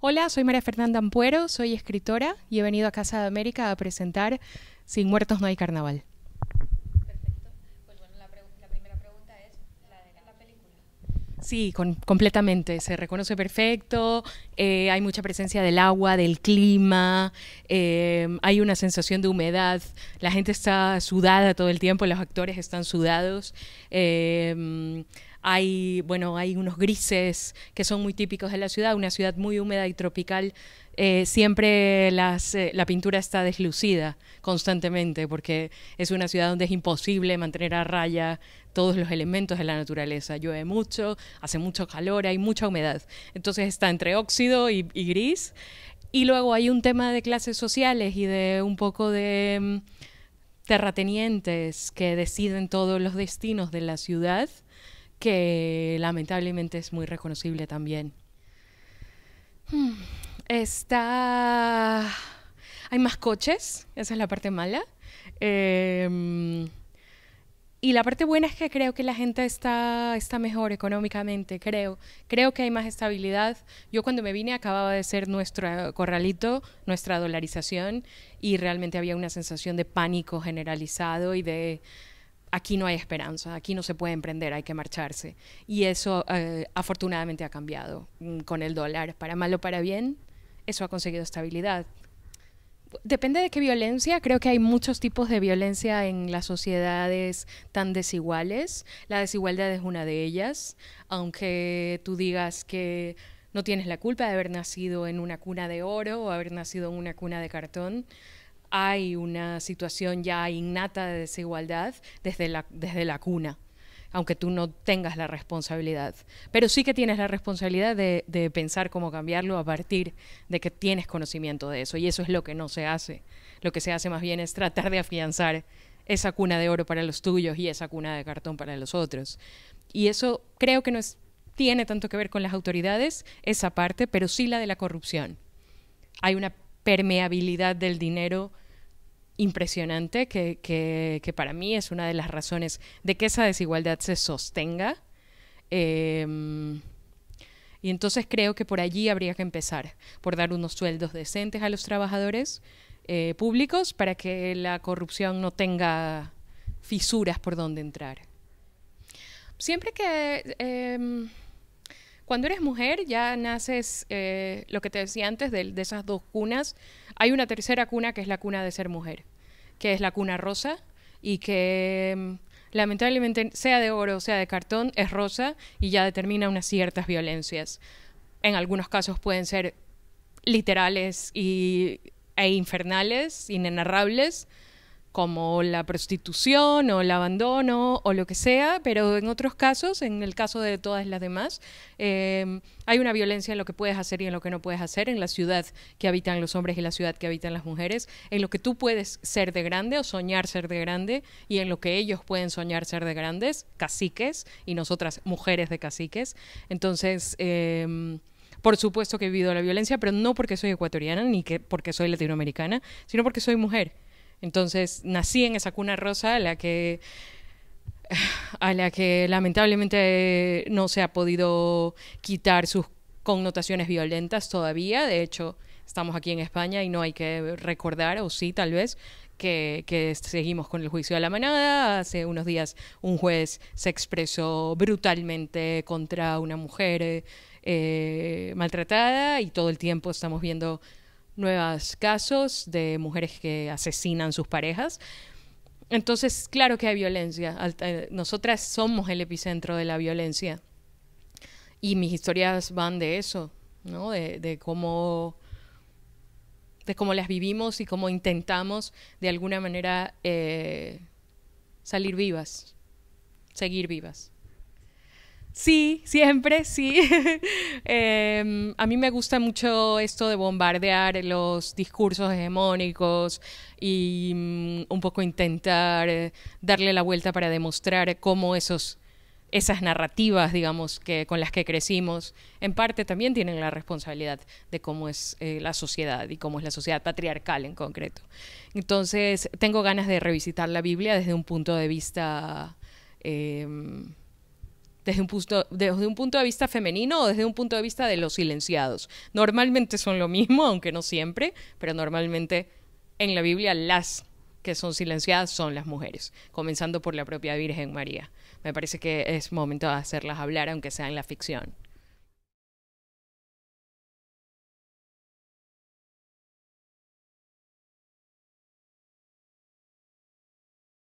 Hola, soy María Fernanda Ampuero, soy escritora y he venido a Casa de América a presentar Sin muertos no hay carnaval. Perfecto. Pues bueno, la, primera pregunta es la la película. Sí, completamente. Se reconoce perfecto. Eh, hay mucha presencia del agua, del clima. Eh, hay una sensación de humedad. La gente está sudada todo el tiempo. Los actores están sudados. Eh, hay, bueno, hay unos grises que son muy típicos de la ciudad, una ciudad muy húmeda y tropical. Eh, siempre eh, la pintura está deslucida constantemente porque es una ciudad donde es imposible mantener a raya todos los elementos de la naturaleza. Llueve mucho, hace mucho calor, hay mucha humedad. Entonces está entre óxido y gris. Y luego hay un tema de clases sociales y de un poco de mm, terratenientes que deciden todos los destinos de la ciudad que lamentablemente es muy reconocible también. Hmm, está... Hay más coches, esa es la parte mala. Em, y la parte buena es que creo que la gente está, está mejor económicamente, creo. Creo que hay más estabilidad. Yo cuando me vine acababa de ser nuestro corralito, nuestra dolarización, y realmente había una sensación de pánico generalizado y de aquí no hay esperanza, aquí no se puede emprender, hay que marcharse. Y eso eh, afortunadamente ha cambiado mm, con el dólar. Para mal o para bien, eso ha conseguido estabilidad. Depende de qué violencia. Creo que hay muchos tipos de violencia en las sociedades tan desiguales. La desigualdad es una de ellas, aunque tú digas que no tienes la culpa de haber nacido en una cuna de oro o haber nacido en una cuna de cartón hay una situación ya innata de desigualdad desde la, desde la cuna aunque tú no tengas la responsabilidad. Pero sí que tienes la responsabilidad de, pensar cómo cambiarlo a partir de que tienes conocimiento de eso. Y eso es lo que no se hace. Lo que se hace más bien es tratar de afianzar esa cuna de oro para los tuyos y esa cuna de cartón para los otros. Y eso creo que no tiene tanto que ver con las autoridades, esa parte, pero sí la de la corrupción. Hay una permeabilidad del dinero impresionante, que, para mí es una de las razones de que esa desigualdad se sostenga. Em, y entonces creo que por allí habría que empezar, por dar unos sueldos decentes a los trabajadores eh, públicos para que la corrupción no tenga fisuras por donde entrar. Siempre que... Em, cuando eres mujer ya naces, eh, lo que te decía antes, de, esas dos cunas. Hay una tercera cuna que es la cuna de ser mujer, que es la cuna rosa y que mm, lamentablemente sea de oro o sea de cartón es rosa y ya determina unas ciertas violencias. En algunos casos pueden ser literales y, e infernales, inenarrables, como la prostitución o el abandono o lo que sea, pero en otros casos, en el caso de todas las demás, em, hay una violencia en lo que puedes hacer y en lo que no puedes hacer, en la ciudad que habitan los hombres y la ciudad que habitan las mujeres, en lo que tú puedes ser de grande o soñar ser de grande y en lo que ellos pueden soñar ser de grandes, caciques y nosotras mujeres de caciques. Entonces, em, por supuesto que he vivido la violencia, pero no porque soy ecuatoriana ni que porque soy latinoamericana, sino porque soy mujer. Entonces nací en esa cuna rosa a la que, a la que lamentablemente no se ha podido quitar sus connotaciones violentas todavía. De hecho, estamos aquí en España y no hay que recordar, o sí tal vez, que, que, seguimos con el juicio de la manada. Hace unos días un juez se expresó brutalmente contra una mujer eh, maltratada y todo el tiempo estamos viendo Nuevas casos de mujeres que asesinan sus parejas. Entonces, claro que hay violencia. Eh, nosotras somos el epicentro de la violencia. Y mis historias van de eso, ¿no? De, cómo de cómo las vivimos y cómo intentamos de alguna manera eh, salir vivas, seguir vivas. Sí, siempre, sí. Em, a mí me gusta mucho esto de bombardear los discursos hegemónicos y mm, un poco intentar eh, darle la vuelta para demostrar cómo esos, esas narrativas, digamos, que, con las que crecimos, en parte también tienen la responsabilidad de cómo es eh, la sociedad y cómo es la sociedad patriarcal en concreto. Entonces, tengo ganas de revisitar la Biblia desde un punto de vista... Em, desde un, punto, un punto de vista femenino o desde un punto de vista de los silenciados. Normalmente son lo mismo, aunque no siempre, pero normalmente en la Biblia las que son silenciadas son las mujeres, comenzando por la propia Virgen María. Me parece que es momento de hacerlas hablar, aunque sea en la ficción.